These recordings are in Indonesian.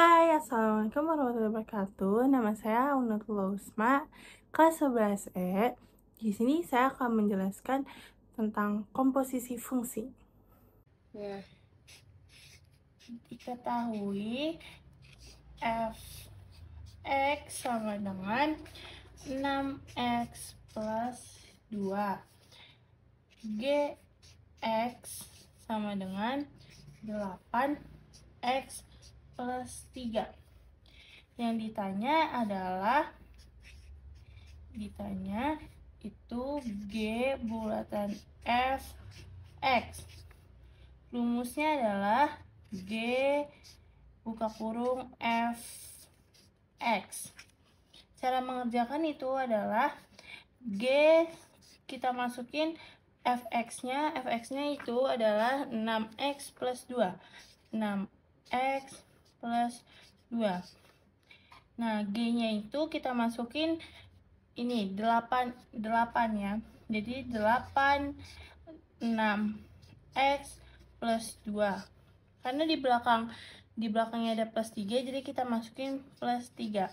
Hai, Assalamualaikum warahmatullahi wabarakatuh Nama saya Unut Lusma kelas 11E Di sini saya akan menjelaskan tentang komposisi fungsi Ya, diketahui f x sama dengan 6x plus 2 gx sama dengan 8x plus 3 yang ditanya adalah ditanya itu G bulatan F X rumusnya adalah G buka kurung F X cara mengerjakan itu adalah G kita masukin fx-nya, fx-nya itu adalah 6x plus 2. 6x plus 2 nah G nya itu kita masukin ini 8 8 ya jadi 8 6 X plus 2 karena di belakang di belakangnya ada plus 3 jadi kita masukin plus 3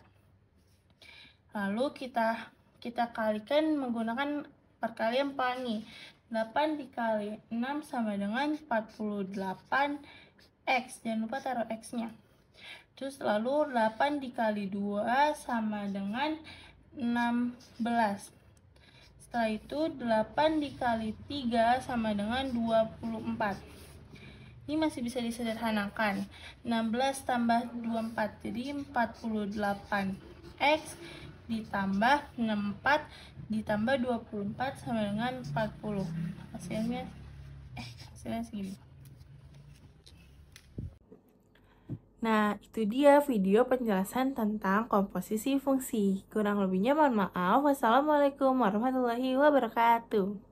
lalu kita kita kalikan menggunakan perkalian pelangi 8 dikali 6 sama dengan 48 X jangan lupa taruh X nya Terus lalu 8 dikali 2 sama dengan 16. Setelah itu 8 dikali 3 sama dengan 24. Ini masih bisa disederhanakan. 16 tambah 24 jadi 48. X ditambah 64 ditambah 24 sama dengan 40 hasilnya eh hasilnya segini Nah, itu dia video penjelasan tentang komposisi fungsi. Kurang lebihnya mohon maaf. Wassalamualaikum warahmatullahi wabarakatuh.